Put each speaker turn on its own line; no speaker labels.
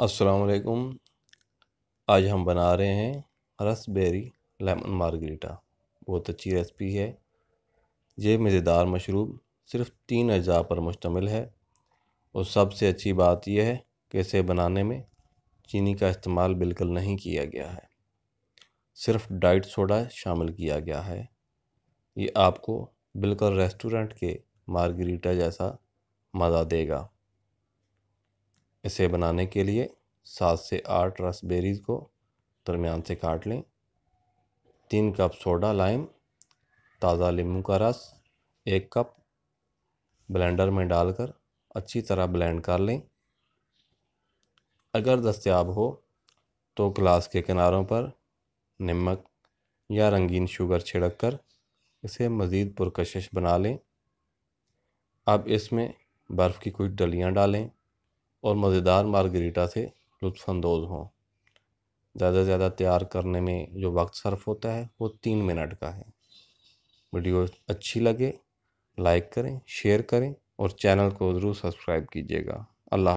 असलकुम आज हम बना रहे हैं रस बेरी लेमन मार्गरीटा बहुत अच्छी रेसिपी है ये मज़ेदार मशरूब सिर्फ तीन अजा पर मुश्तमिल है और सबसे अच्छी बात यह है कि इसे बनाने में चीनी का इस्तेमाल बिल्कुल नहीं किया गया है सिर्फ डाइट सोडा शामिल किया गया है ये आपको बिल्कुल रेस्टोरेंट के मार्गरीटा जैसा मज़ा देगा इसे बनाने के लिए सात से आठ रस बेरीज को दरमियान से काट लें तीन कप सोडा लाइम ताज़ा नींबू का रस एक कप ब्लेंडर में डालकर अच्छी तरह ब्लेंड कर लें अगर दस्तियाब हो तो ग्लास के किनारों पर नमक या रंगीन शुगर छिड़क कर इसे मज़ीद पुरकशिश बना लें अब इसमें बर्फ़ की कुछ डलियाँ डालें और मज़ेदार मार्गरीटा से लुफानंदोज़ हों ज़्यादा से ज़्यादा तैयार करने में जो वक्त सर्फ होता है वो तीन मिनट का है वीडियो अच्छी लगे लाइक करें शेयर करें और चैनल को ज़रूर सब्सक्राइब कीजिएगा अल्लाह